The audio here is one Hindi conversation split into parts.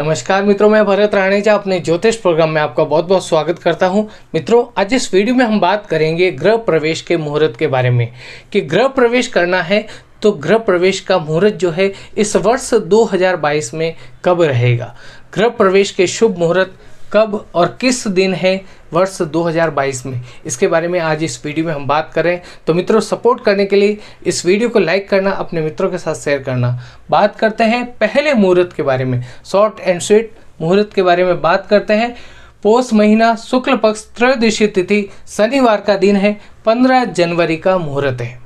नमस्कार मित्रों मैं भरत राणेजा अपने ज्योतिष प्रोग्राम में आपका बहुत बहुत स्वागत करता हूं मित्रों आज इस वीडियो में हम बात करेंगे ग्रह प्रवेश के मुहूर्त के बारे में कि ग्रह प्रवेश करना है तो ग्रह प्रवेश का मुहूर्त जो है इस वर्ष 2022 में कब रहेगा ग्रह प्रवेश के शुभ मुहूर्त कब और किस दिन है वर्ष 2022 में इसके बारे में आज इस वीडियो में हम बात करें तो मित्रों सपोर्ट करने के लिए इस वीडियो को लाइक करना अपने मित्रों के साथ शेयर करना बात करते हैं पहले मुहूर्त के बारे में शॉर्ट एंड स्वीट मुहूर्त के बारे में बात करते हैं पोष महीना शुक्ल पक्ष त्रयोदशी तिथि शनिवार का दिन है पंद्रह जनवरी का मुहूर्त है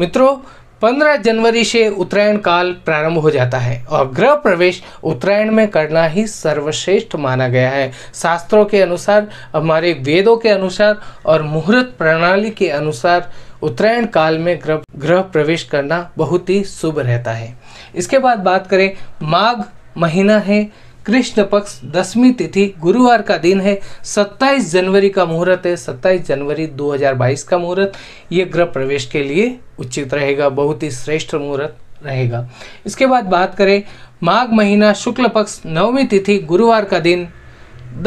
मित्रों 15 जनवरी से उत्तरायण काल प्रारंभ हो जाता है और ग्रह प्रवेश उत्तरायण में करना ही सर्वश्रेष्ठ माना गया है शास्त्रों के अनुसार हमारे वेदों के अनुसार और मुहूर्त प्रणाली के अनुसार उत्तरायण काल में ग्रह ग्रह प्रवेश करना बहुत ही शुभ रहता है इसके बाद बात करें माघ महीना है कृष्ण पक्ष दसवीं तिथि गुरुवार का दिन है 27 जनवरी का मुहूर्त है 27 जनवरी 2022 का मुहूर्त ये ग्रह प्रवेश के लिए उचित रहेगा बहुत ही श्रेष्ठ मुहूर्त रहेगा इसके बाद बात करें माघ महीना शुक्ल पक्ष नवमी तिथि गुरुवार का दिन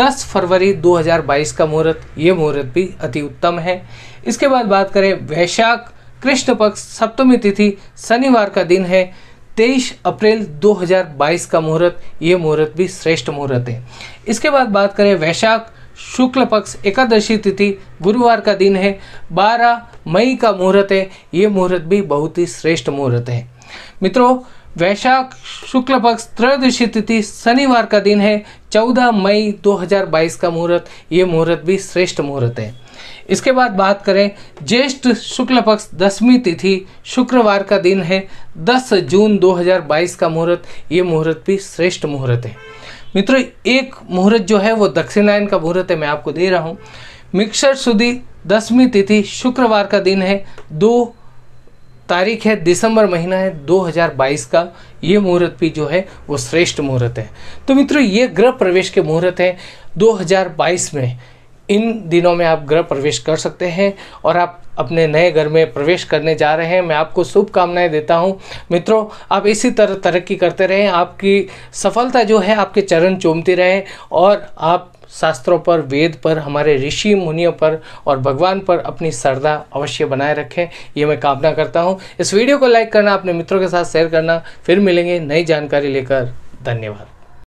10 फरवरी 2022 का मुहूर्त ये मुहूर्त भी अति उत्तम है इसके बाद बात करें वैशाख कृष्ण पक्ष सप्तमी तिथि शनिवार का दिन है तेईस अप्रैल 2022 का मुहूर्त ये मुहूर्त भी श्रेष्ठ मुहूर्त है इसके बाद बात करें वैशाख शुक्ल पक्ष एकादशी तिथि गुरुवार का दिन है 12 मई का मुहूर्त है ये मुहूर्त भी बहुत ही श्रेष्ठ मुहूर्त है मित्रों वैशाख शुक्ल पक्ष त्रयोदशी तिथि शनिवार का दिन है 14 मई 2022 का मुहूर्त ये मुहूर्त भी श्रेष्ठ मुहूर्त है इसके बाद बात करें ज्येष्ठ शुक्ल पक्ष दसवीं तिथि शुक्रवार का दिन है 10 जून 2022 का मुहूर्त ये मुहूर्त भी श्रेष्ठ मुहूर्त है मित्रों एक मुहूर्त जो है वो दक्षिणायन का मुहूर्त है मैं आपको दे रहा हूँ मिक्सर सुदी दसवीं तिथि शुक्रवार का दिन है दो तारीख है दिसंबर महीना है 2022 का ये मुहूर्त भी जो है वो श्रेष्ठ मुहूर्त है तो मित्रों ये ग्रह प्रवेश के मुहूर्त है 2022 में इन दिनों में आप गृह प्रवेश कर सकते हैं और आप अपने नए घर में प्रवेश करने जा रहे हैं मैं आपको शुभकामनाएं देता हूं मित्रों आप इसी तरह तरक्की करते रहें आपकी सफलता जो है आपके चरण चूमती रहे और आप शास्त्रों पर वेद पर हमारे ऋषि मुनियों पर और भगवान पर अपनी श्रद्धा अवश्य बनाए रखें ये मैं कामना करता हूँ इस वीडियो को लाइक करना अपने मित्रों के साथ शेयर करना फिर मिलेंगे नई जानकारी लेकर धन्यवाद